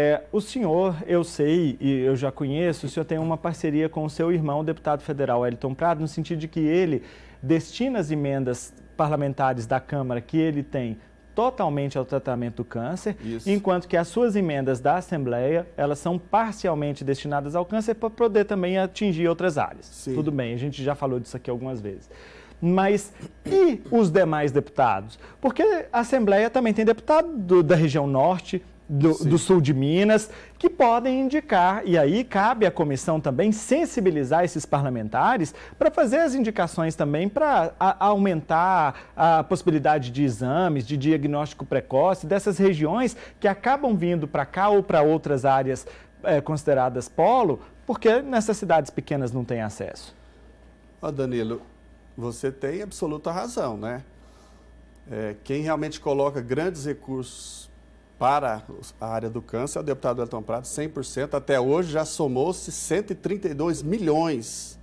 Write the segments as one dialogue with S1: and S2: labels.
S1: É, o senhor, eu sei e eu já conheço, o senhor tem uma parceria com o seu irmão, o deputado federal Elton Prado, no sentido de que ele destina as emendas parlamentares da Câmara que ele tem totalmente ao tratamento do câncer, Isso. enquanto que as suas emendas da Assembleia, elas são parcialmente destinadas ao câncer para poder também atingir outras áreas. Sim. Tudo bem, a gente já falou disso aqui algumas vezes. Mas e os demais deputados? Porque a Assembleia também tem deputado do, da região norte, do, do, sul de Minas, que podem indicar, e aí cabe à comissão também sensibilizar esses parlamentares para fazer as indicações também para aumentar a possibilidade de exames, de diagnóstico precoce dessas regiões que acabam vindo para cá ou para outras áreas é, consideradas polo, porque nessas cidades pequenas não tem acesso.
S2: Oh, Danilo, você tem absoluta razão, né? É, quem realmente coloca grandes recursos para a área do câncer, o deputado Elton Prado, 100%, até hoje já somou-se 132 milhões,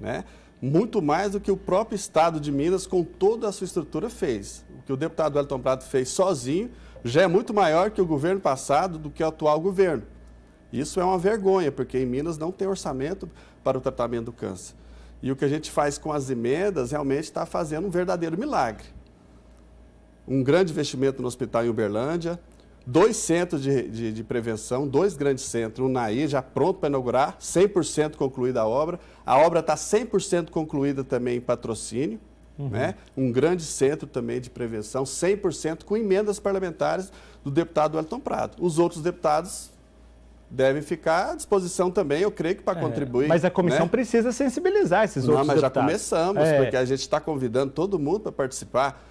S2: né? muito mais do que o próprio Estado de Minas, com toda a sua estrutura, fez. O que o deputado Elton Prado fez sozinho já é muito maior que o governo passado, do que o atual governo. Isso é uma vergonha, porque em Minas não tem orçamento para o tratamento do câncer. E o que a gente faz com as emendas realmente está fazendo um verdadeiro milagre. Um grande investimento no hospital em Uberlândia, dois centros de, de, de, prevenção, dois grandes centros, um Naí já pronto para inaugurar, 100% concluída a obra. A obra está 100% concluída também em patrocínio, uhum. né? um grande centro também de prevenção, 100% com emendas parlamentares do deputado Elton Prado. Os outros deputados devem ficar à disposição também, eu creio que para é, contribuir. Mas a comissão né?
S1: precisa sensibilizar esses Não, outros deputados. Não, mas já começamos, é. porque a
S2: gente está convidando todo mundo para participar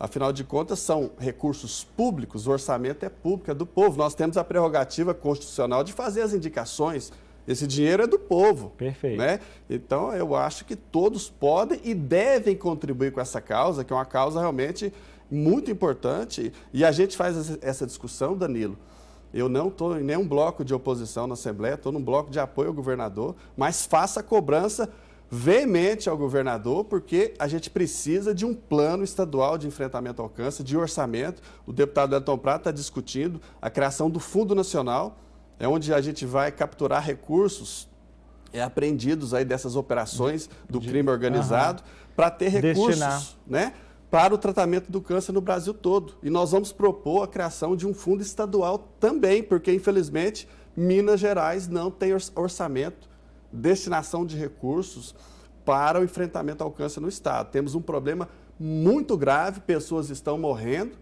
S2: Afinal de contas, são recursos públicos, o orçamento é público, é do povo. Nós temos a prerrogativa constitucional de fazer as indicações. Esse dinheiro é do povo. Perfeito. Né? Então, eu acho que todos podem e devem contribuir com essa causa, que é uma causa realmente muito importante. E a gente faz essa discussão, Danilo. Eu não estou em nenhum bloco de oposição na Assembleia, estou num bloco de apoio ao governador, mas faça a cobrança veemente ao governador, porque a gente precisa de um plano estadual de enfrentamento ao câncer, de orçamento. O deputado Elton Prata está discutindo a criação do Fundo Nacional, é onde a gente vai capturar recursos é, apreendidos aí dessas operações do crime organizado, para ter recursos né, para o tratamento do câncer no Brasil todo. E nós vamos propor a criação de um fundo estadual também, porque infelizmente Minas Gerais não tem orçamento destinação de recursos para o enfrentamento ao câncer no Estado. Temos um problema muito grave, pessoas estão morrendo,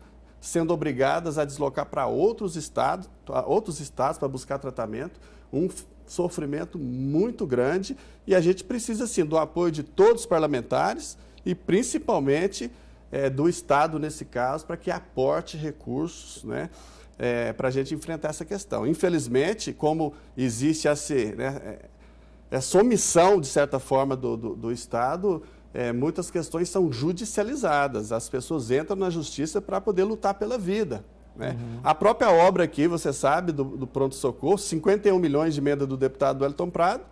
S2: sendo obrigadas a deslocar para outros estados, outros estados para buscar tratamento, um sofrimento muito grande e a gente precisa sim do apoio de todos os parlamentares e principalmente é, do Estado nesse caso para que aporte recursos, né? É, para a gente enfrentar essa questão. Infelizmente, como existe a ser, né, é, essa omissão, de certa forma, do, do, do Estado, é, muitas questões são judicializadas. As pessoas entram na justiça para poder lutar pela vida. Né? Uhum. A própria obra aqui, você sabe, do, do pronto-socorro, 51 milhões de emenda do deputado Elton Prado,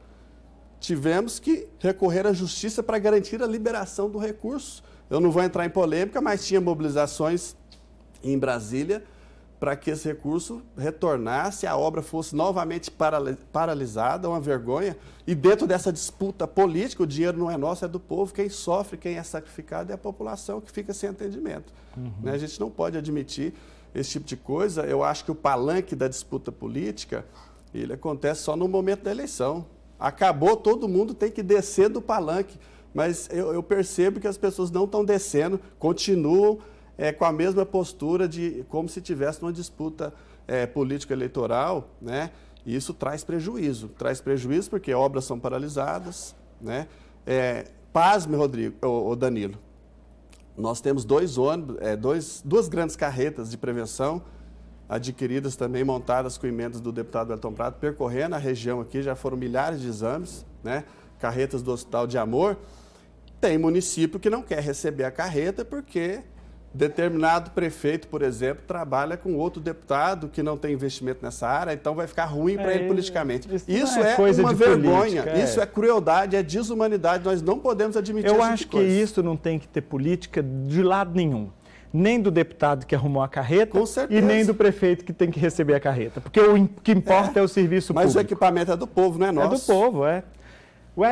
S2: tivemos que recorrer à justiça para garantir a liberação do recurso. Eu não vou entrar em polêmica, mas tinha mobilizações em Brasília para que esse recurso retornasse, a obra fosse novamente paralisada, uma vergonha. E dentro dessa disputa política, o dinheiro não é nosso, é do povo. Quem sofre, quem é sacrificado é a população que fica sem atendimento. Uhum. Né? A gente não pode admitir esse tipo de coisa. Eu acho que o palanque da disputa política ele acontece só no momento da eleição. Acabou, todo mundo tem que descer do palanque. Mas eu, eu percebo que as pessoas não estão descendo, continuam é, com a mesma postura de como se tivesse uma disputa é, política eleitoral, né? E isso traz prejuízo, traz prejuízo porque obras são paralisadas, né? É, pasme, Rodrigo, o Danilo. Nós temos dois ônibus, é, dois, duas grandes carretas de prevenção adquiridas também, montadas com emendas do deputado Elton Prado, percorrendo a região aqui, já foram milhares de exames, né? Carretas do Hospital de Amor. Tem município que não quer receber a carreta porque determinado prefeito, por exemplo, trabalha com outro deputado que não tem investimento nessa área, então vai ficar ruim é, para ele politicamente. Isso, isso é, é uma vergonha, política, é. isso é crueldade, é desumanidade, nós não podemos admitir Eu acho que isso
S1: não tem que ter política de lado nenhum. Nem do deputado que arrumou a carreta e nem do prefeito que tem que receber a carreta. Porque o que importa é. é, o serviço mas público. Mas o equipamento é do povo, não é nosso. É do povo, é.